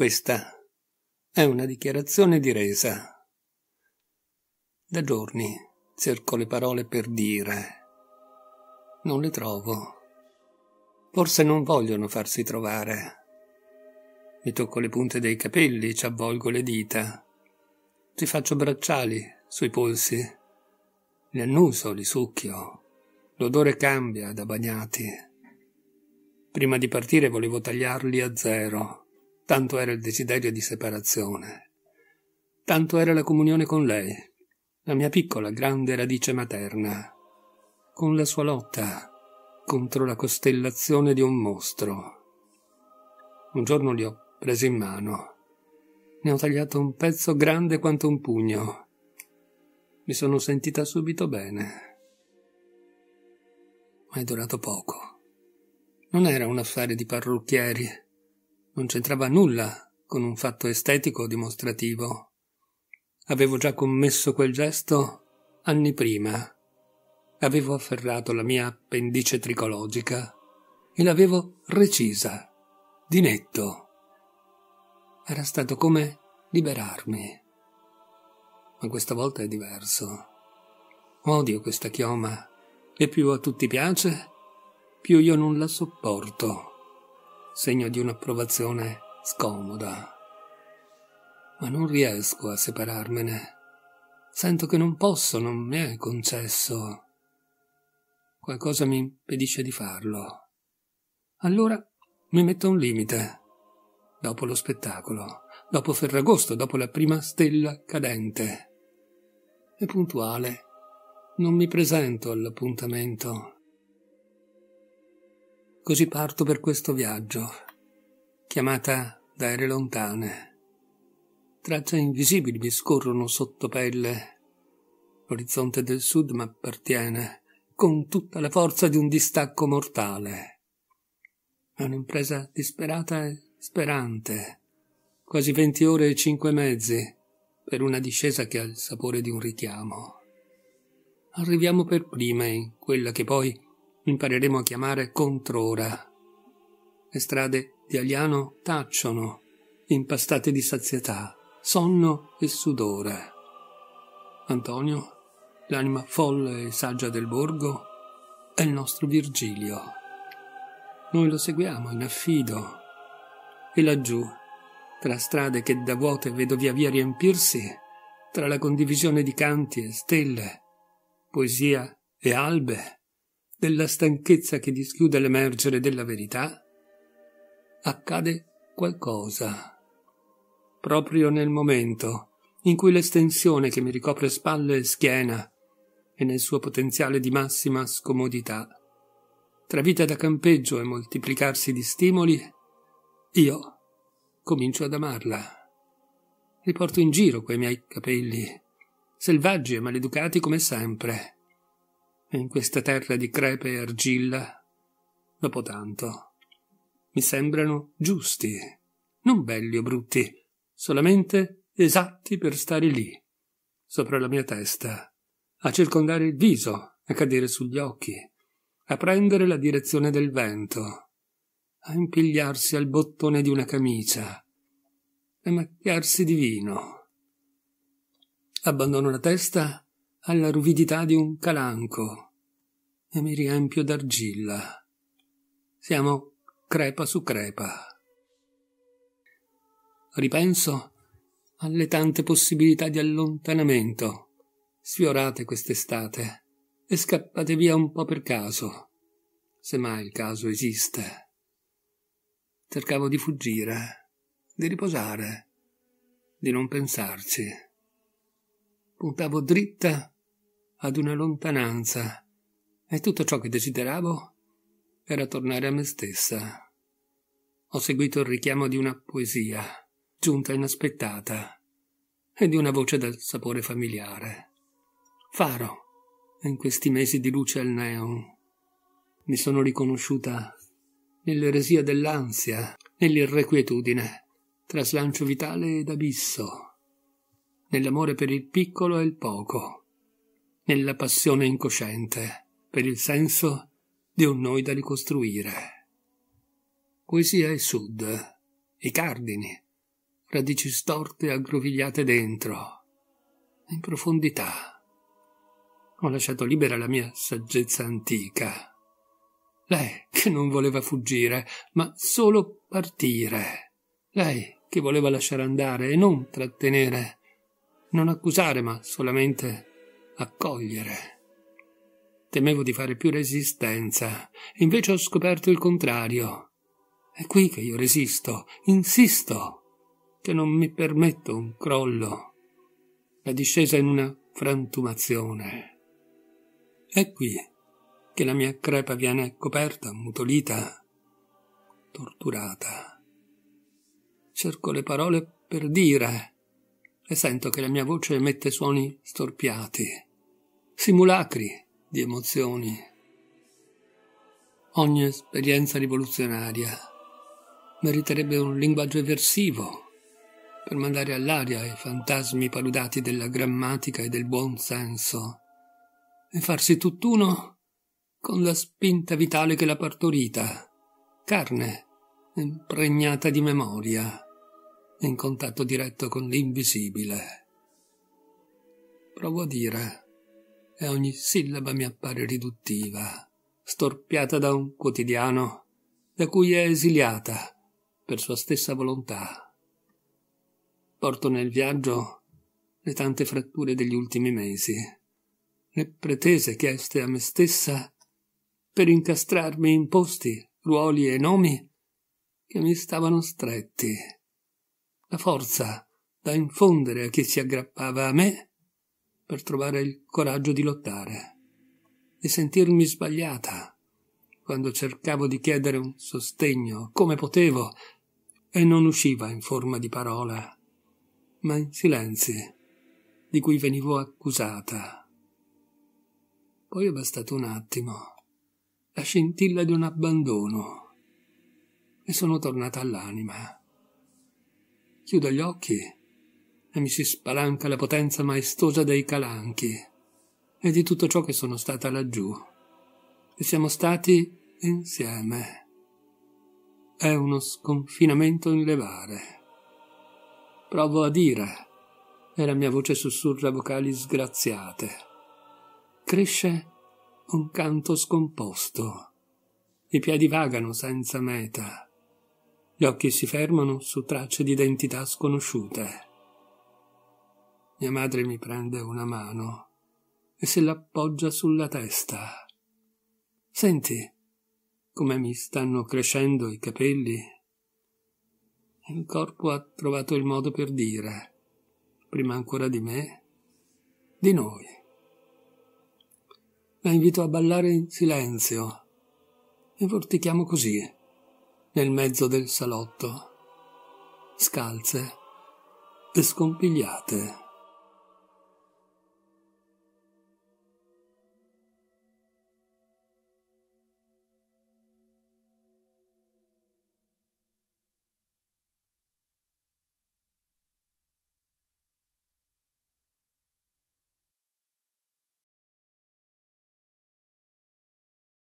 Questa è una dichiarazione di resa. Da giorni cerco le parole per dire. Non le trovo. Forse non vogliono farsi trovare. Mi tocco le punte dei capelli, ci avvolgo le dita. Ci faccio bracciali sui polsi. Li annuso, li succhio. L'odore cambia da bagnati. Prima di partire volevo tagliarli a zero tanto era il desiderio di separazione, tanto era la comunione con lei, la mia piccola grande radice materna, con la sua lotta contro la costellazione di un mostro. Un giorno li ho presi in mano, ne ho tagliato un pezzo grande quanto un pugno. Mi sono sentita subito bene. Ma è durato poco. Non era un affare di parrucchieri non c'entrava nulla con un fatto estetico o dimostrativo. Avevo già commesso quel gesto anni prima. Avevo afferrato la mia appendice tricologica e l'avevo recisa, di netto. Era stato come liberarmi. Ma questa volta è diverso. Odio questa chioma e più a tutti piace, più io non la sopporto segno di un'approvazione scomoda. Ma non riesco a separarmene. Sento che non posso, non mi è concesso. Qualcosa mi impedisce di farlo. Allora mi metto un limite. Dopo lo spettacolo, dopo Ferragosto, dopo la prima stella cadente. E puntuale, non mi presento all'appuntamento. Così parto per questo viaggio, chiamata da ere lontane. Tracce invisibili mi scorrono sotto pelle. L'orizzonte del sud m'appartiene, con tutta la forza di un distacco mortale. È un'impresa disperata e sperante. Quasi venti ore e cinque mezzi, per una discesa che ha il sapore di un richiamo. Arriviamo per prima in quella che poi impareremo a chiamare controra. Le strade di Agliano tacciono, impastate di sazietà, sonno e sudore. Antonio, l'anima folle e saggia del borgo, è il nostro Virgilio. Noi lo seguiamo in affido e laggiù, tra strade che da vuote vedo via via riempirsi, tra la condivisione di canti e stelle, poesia e albe, della stanchezza che dischiude l'emergere della verità, accade qualcosa. Proprio nel momento in cui l'estensione che mi ricopre spalle e schiena è nel suo potenziale di massima scomodità, tra vita da campeggio e moltiplicarsi di stimoli, io comincio ad amarla. Riporto in giro quei miei capelli, selvaggi e maleducati come sempre in questa terra di crepe e argilla, dopo tanto, mi sembrano giusti, non belli o brutti, solamente esatti per stare lì, sopra la mia testa, a circondare il viso, a cadere sugli occhi, a prendere la direzione del vento, a impigliarsi al bottone di una camicia, a macchiarsi di vino. Abbandono la testa alla ruvidità di un calanco e mi riempio d'argilla. Siamo crepa su crepa. Ripenso alle tante possibilità di allontanamento sfiorate quest'estate e scappate via un po' per caso, se mai il caso esiste. Cercavo di fuggire, di riposare, di non pensarci. Puntavo dritta ad una lontananza e tutto ciò che desideravo era tornare a me stessa. Ho seguito il richiamo di una poesia, giunta inaspettata, e di una voce dal sapore familiare. Faro, in questi mesi di luce al neon, mi sono riconosciuta nell'eresia dell'ansia, nell'irrequietudine, tra slancio vitale ed abisso, nell'amore per il piccolo e il poco, nella passione incosciente per il senso di un noi da ricostruire. Poesia e sud, i cardini, radici storte aggrovigliate dentro, in profondità. Ho lasciato libera la mia saggezza antica. Lei che non voleva fuggire, ma solo partire. Lei che voleva lasciare andare e non trattenere, non accusare, ma solamente accogliere. Temevo di fare più resistenza, invece ho scoperto il contrario. È qui che io resisto, insisto, che non mi permetto un crollo. La discesa in una frantumazione. È qui che la mia crepa viene coperta, mutolita, torturata. Cerco le parole per dire e sento che la mia voce emette suoni storpiati simulacri di emozioni. Ogni esperienza rivoluzionaria meriterebbe un linguaggio eversivo per mandare all'aria i fantasmi paludati della grammatica e del buon senso e farsi tutt'uno con la spinta vitale che l'ha partorita, carne impregnata di memoria, in contatto diretto con l'invisibile. Provo a dire e ogni sillaba mi appare riduttiva, storpiata da un quotidiano da cui è esiliata per sua stessa volontà. Porto nel viaggio le tante fratture degli ultimi mesi, le pretese chieste a me stessa per incastrarmi in posti, ruoli e nomi che mi stavano stretti. La forza da infondere a chi si aggrappava a me per trovare il coraggio di lottare, di sentirmi sbagliata quando cercavo di chiedere un sostegno come potevo e non usciva in forma di parola, ma in silenzi di cui venivo accusata. Poi è bastato un attimo, la scintilla di un abbandono, e sono tornata all'anima. Chiudo gli occhi e mi si spalanca la potenza maestosa dei calanchi e di tutto ciò che sono stata laggiù. E siamo stati insieme. È uno sconfinamento in levare. Provo a dire, e la mia voce sussurra vocali sgraziate. Cresce un canto scomposto. I piedi vagano senza meta. Gli occhi si fermano su tracce di identità sconosciute. Mia madre mi prende una mano e se l'appoggia sulla testa. Senti come mi stanno crescendo i capelli. Il corpo ha trovato il modo per dire, prima ancora di me, di noi. La invito a ballare in silenzio e vortichiamo così, nel mezzo del salotto, scalze e scompigliate.